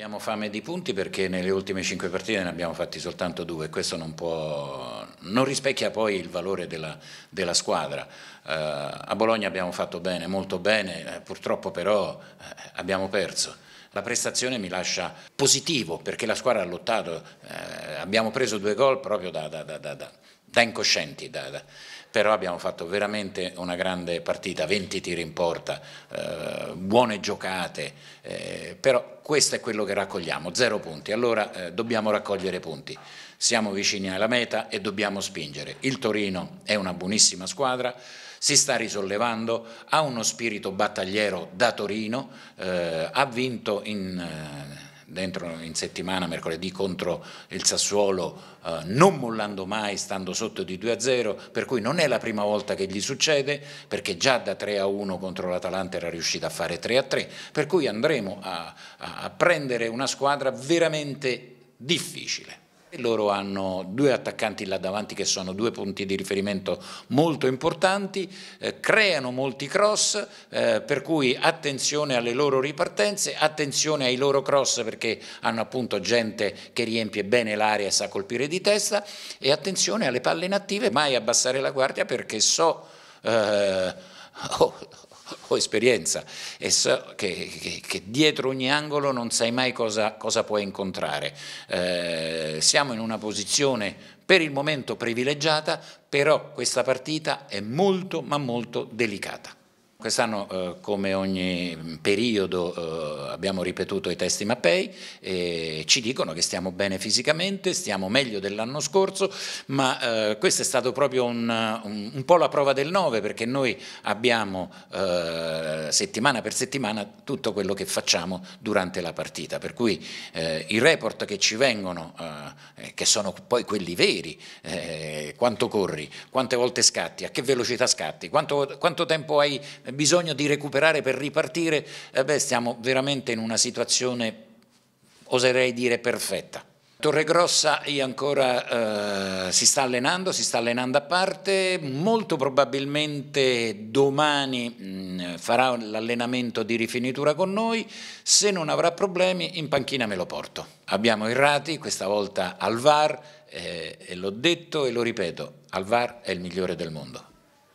Abbiamo fame di punti perché nelle ultime cinque partite ne abbiamo fatti soltanto due e questo non, può, non, rispecchia poi il valore della, della squadra. Eh, a Bologna abbiamo fatto bene, molto bene, eh, purtroppo però eh, abbiamo perso. La prestazione mi lascia positivo perché la squadra ha lottato, eh, abbiamo preso due gol proprio da, da, da, da da incoscienti, da, da. però abbiamo fatto veramente una grande partita, 20 tiri in porta, eh, buone giocate, eh, però questo è quello che raccogliamo, zero punti, allora eh, dobbiamo raccogliere punti, siamo vicini alla meta e dobbiamo spingere. Il Torino è una buonissima squadra, si sta risollevando, ha uno spirito battagliero da Torino, eh, ha vinto in eh, dentro in settimana, mercoledì contro il Sassuolo, eh, non mollando mai, stando sotto di 2 a 0, per cui non è la prima volta che gli succede, perché già da 3 a 1 contro l'Atalanta era riuscita a fare 3 a 3, per cui andremo a, a, a prendere una squadra veramente difficile. Loro hanno due attaccanti là davanti che sono due punti di riferimento molto importanti, eh, creano molti cross, eh, per cui attenzione alle loro ripartenze, attenzione ai loro cross perché hanno appunto gente che riempie bene l'area e sa colpire di testa e attenzione alle palle inattive, mai abbassare la guardia perché so... Eh, oh, ho esperienza e so che, che, che dietro ogni angolo non sai mai cosa, cosa puoi incontrare. Eh, siamo in una posizione per il momento privilegiata, però questa partita è molto ma molto delicata. Quest'anno, eh, come ogni periodo, eh, abbiamo ripetuto i testi Mappei e ci dicono che stiamo bene fisicamente, stiamo meglio dell'anno scorso, ma eh, questa è stato proprio un, un, un, po' la prova del 9 perché noi abbiamo eh, settimana per settimana tutto quello che facciamo durante la partita, per cui eh, i report che ci vengono, eh, che sono poi quelli veri, quanto corri, quante volte scatti, a che velocità scatti, quanto, quanto tempo hai bisogno di recuperare per ripartire, eh beh, stiamo veramente in una situazione, oserei dire, perfetta. Torregrossa ancora eh, si sta allenando, si sta allenando a parte, molto probabilmente domani mh, mm, farà l'allenamento di rifinitura con noi, se non avrà problemi in panchina me lo porto. Abbiamo errati, questa volta Alvar, eh, e l'ho detto e lo ripeto, Alvar è il migliore del mondo.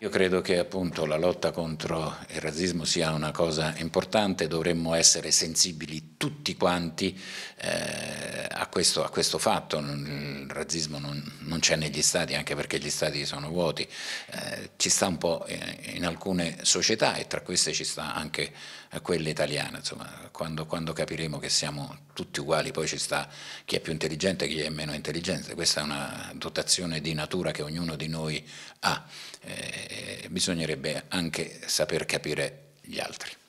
Io credo che appunto la lotta contro il razzismo sia una cosa importante, dovremmo essere sensibili tutti quanti eh, a questo, a questo fatto, il razzismo non, non c'è negli stati anche perché gli stati sono vuoti, eh, ci sta un po' eh, in alcune società e tra queste ci sta anche eh, quella italiana, insomma quando, quando capiremo che siamo tutti uguali poi ci sta chi è più intelligente e chi è meno intelligente, questa è una dotazione di natura che ognuno di noi ha, eh, bisognerebbe anche saper capire gli altri.